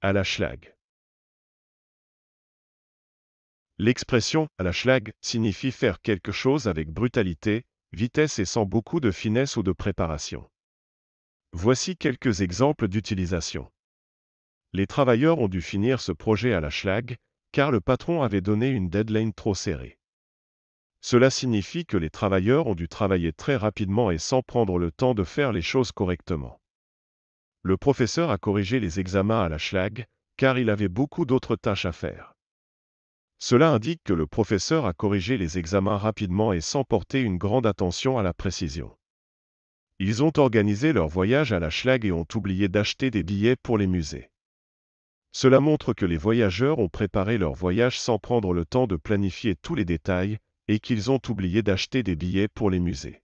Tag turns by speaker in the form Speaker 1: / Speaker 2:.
Speaker 1: à la schlag.
Speaker 2: L'expression à la schlag signifie faire quelque chose avec brutalité, vitesse et sans beaucoup de finesse ou de préparation. Voici quelques exemples d'utilisation. Les travailleurs ont dû finir ce projet à la schlag, car le patron avait donné une deadline trop serrée. Cela signifie que les travailleurs ont dû travailler très rapidement et sans prendre le temps de faire les choses correctement le professeur a corrigé les examens à la schlag, car il avait beaucoup d'autres tâches à faire. Cela indique que le professeur a corrigé les examens rapidement et sans porter une grande attention à la précision. Ils ont organisé leur voyage à la Schlag et ont oublié d'acheter des billets pour les musées. Cela montre que les voyageurs ont préparé leur voyage sans prendre le temps de planifier tous les détails et qu'ils ont oublié d'acheter des billets pour les musées.